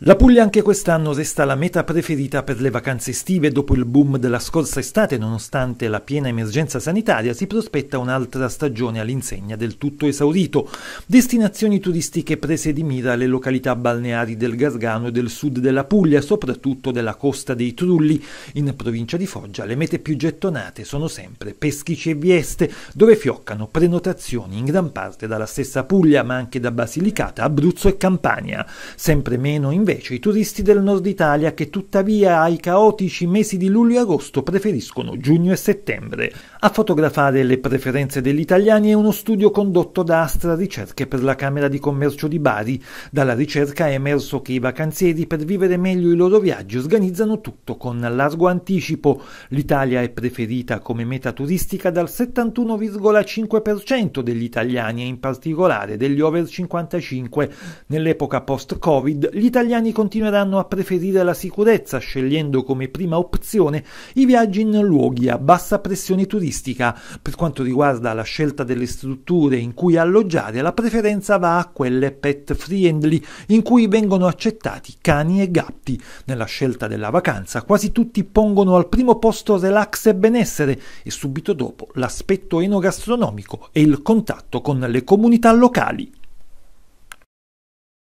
La Puglia anche quest'anno resta la meta preferita per le vacanze estive. Dopo il boom della scorsa estate, nonostante la piena emergenza sanitaria, si prospetta un'altra stagione all'insegna del tutto esaurito. Destinazioni turistiche prese di mira le località balneari del Gargano e del sud della Puglia, soprattutto della costa dei Trulli. In provincia di Foggia le mete più gettonate sono sempre Peschici e Vieste, dove fioccano prenotazioni in gran parte dalla stessa Puglia, ma anche da Basilicata, Abruzzo e Campania. Sempre meno in invece i turisti del nord Italia che tuttavia ai caotici mesi di luglio e agosto preferiscono giugno e settembre. A fotografare le preferenze degli italiani è uno studio condotto da Astra Ricerche per la Camera di Commercio di Bari. Dalla ricerca è emerso che i vacanzieri per vivere meglio i loro viaggi organizzano tutto con largo anticipo. L'Italia è preferita come meta turistica dal 71,5% degli italiani e in particolare degli over 55. Nell'epoca post-Covid gli italiani italiani continueranno a preferire la sicurezza, scegliendo come prima opzione i viaggi in luoghi a bassa pressione turistica. Per quanto riguarda la scelta delle strutture in cui alloggiare, la preferenza va a quelle pet friendly, in cui vengono accettati cani e gatti. Nella scelta della vacanza, quasi tutti pongono al primo posto relax e benessere e subito dopo l'aspetto enogastronomico e il contatto con le comunità locali.